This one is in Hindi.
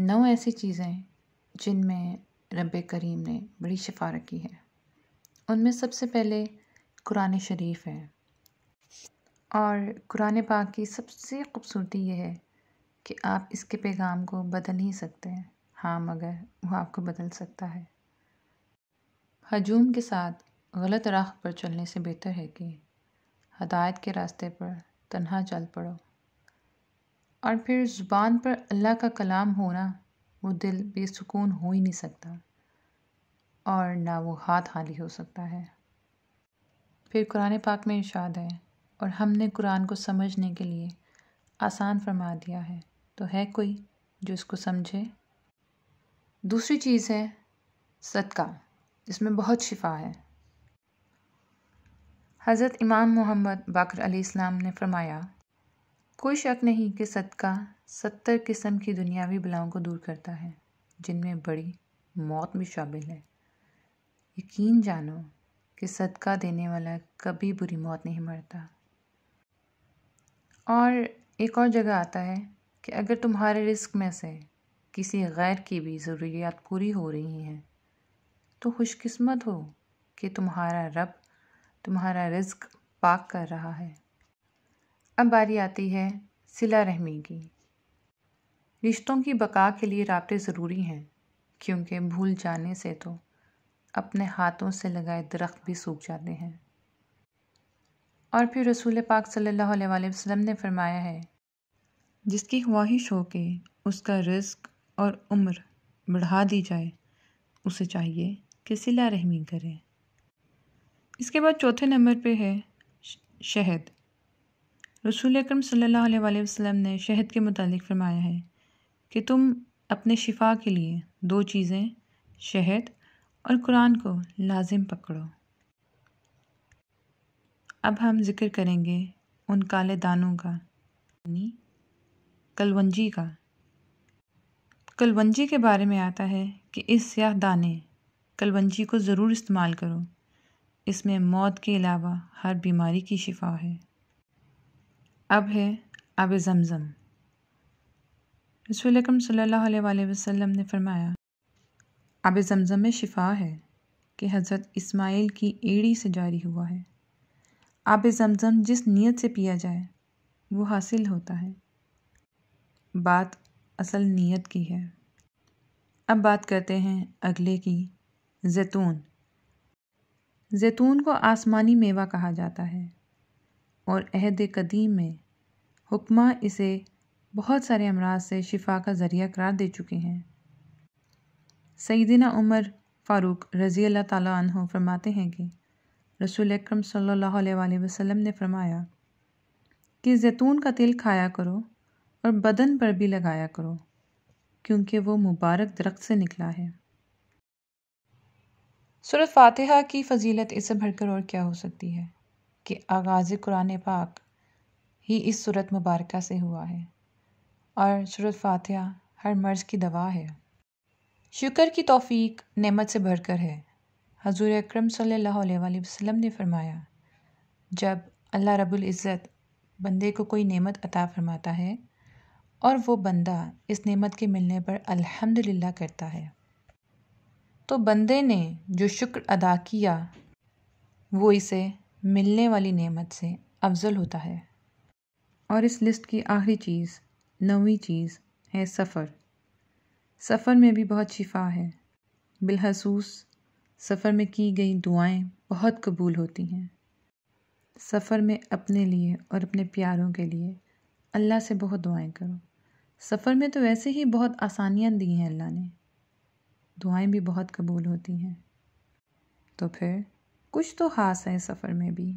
नौ ऐसी चीज़ें जिनमें रब करीम ने बड़ी शफा रखी है उनमें सबसे पहले कुरान शरीफ है और कुरान पाक की सबसे खूबसूरती यह है कि आप इसके पैगाम को बदल नहीं सकते हैं हाँ मगर वह आपको बदल सकता है हजूम के साथ गलत राह पर चलने से बेहतर है कि हदायत के रास्ते पर तन्हा चल पड़ो और फिर ज़ुबान पर अल्लाह का कलाम होना वो दिल बेसुकून हो ही नहीं सकता और ना वो हाथ हाली हो सकता है फिर कुरान पाक में इशाद है और हमने कुरान को समझने के लिए आसान फरमा दिया है तो है कोई जो इसको समझे दूसरी चीज़ है सदका इसमें बहुत शिफा है हज़रत इमाम मोहम्मद बाकर अली इस्लाम ने फरमाया कोई शक नहीं कि सदका सत्तर किस्म की दुनियावी बलाओं को दूर करता है जिनमें बड़ी मौत भी शामिल है यकीन जानो कि सदका देने वाला कभी बुरी मौत नहीं मरता और एक और जगह आता है कि अगर तुम्हारे रिस्क में से किसी गैर की भी ज़रूरियात पूरी हो रही हैं तो खुशकस्मत हो कि तुम्हारा रब तुम्हारा रिस्क पाक कर रहा है अब बारी आती है सिला रहमी की रिश्तों की बका के लिए रबते ज़रूरी हैं क्योंकि भूल जाने से तो अपने हाथों से लगाए दरख्त भी सूख जाते हैं और फिर रसूल पाक सल्लल्लाहु अलैहि वसल्लम ने फरमाया है जिसकी ख्वाहिश हो के उसका रिस्क और उम्र बढ़ा दी जाए उसे चाहिए कि सिला रहमी करें इसके बाद चौथे नंबर पे है शहद रसूल अक्रम सल्ला ने शहद के मुतालिक फ़रमाया है कि तुम अपने शिफा के लिए दो चीज़ें शहद और कुरान को लाजिम पकड़ो अब हम जिक्र करेंगे उन काले दानों का यानी कलवंजी का कलवंजी के बारे में आता है कि इस स्याह दाने कलवंजी को ज़रूर इस्तेमाल करो इसमें मौत के अलावा हर बीमारी की शिफा है अब है आब ज़मज़म रसोलकम सल्ला वसम ने फरमाया आब ज़मज़म में शिफा है कि हज़रत इस्माइल की एड़ी से जारी हुआ है आब ज़मज़म जिस नीयत से पिया जाए वो हासिल होता है बात असल नीयत की है अब बात करते हैं अगले की जैतून जैतून को आसमानी मेवा कहा जाता है और अहद कदीम में हुक्मा इसे बहुत सारे अमराज से शिफा का ज़रिया करार दे चुके हैं सईदिना उमर फ़ारूक रज़ी अल्लाह ताली फरमाते हैं कि रसूल अक्रम सल्लल्लाहु अलैहि वसल्लम ने फरमाया कि जैतून का तेल खाया करो और बदन पर भी लगाया करो क्योंकि वो मुबारक दरख्त से निकला है सूरत फातिहा की फजीलत इससे भरकर और क्या हो सकती है कि आगाज़ कुरान पाक ही इस सूरत मुबारक से हुआ है और सूरत फातिहा हर मर्ज़ की दवा है शुक्र की तौफीक नेमत से भरकर है हजूर अक्रम वसल्लम ने फरमाया जब अल्लाह रबुल्ज़त इज़्ज़त बंदे को कोई नेमत अता फरमाता है और वो बंदा इस नेमत के मिलने पर अल्हम्दुलिल्लाह करता है तो बंदे ने जो शुक्र अदा किया वो इसे मिलने वाली नेमत से अफजल होता है और इस लिस्ट की आखिरी चीज़ नवी चीज़ है सफ़र सफ़र में भी बहुत शिफा है बिलखसूस सफ़र में की गई दुआएं बहुत कबूल होती हैं सफ़र में अपने लिए और अपने प्यारों के लिए अल्लाह से बहुत दुआएं करो सफ़र में तो वैसे ही बहुत आसानियाँ दी हैं अल्लाह ने दुआएं भी बहुत कबूल होती हैं तो फिर कुछ तो खास हैं सफ़र में भी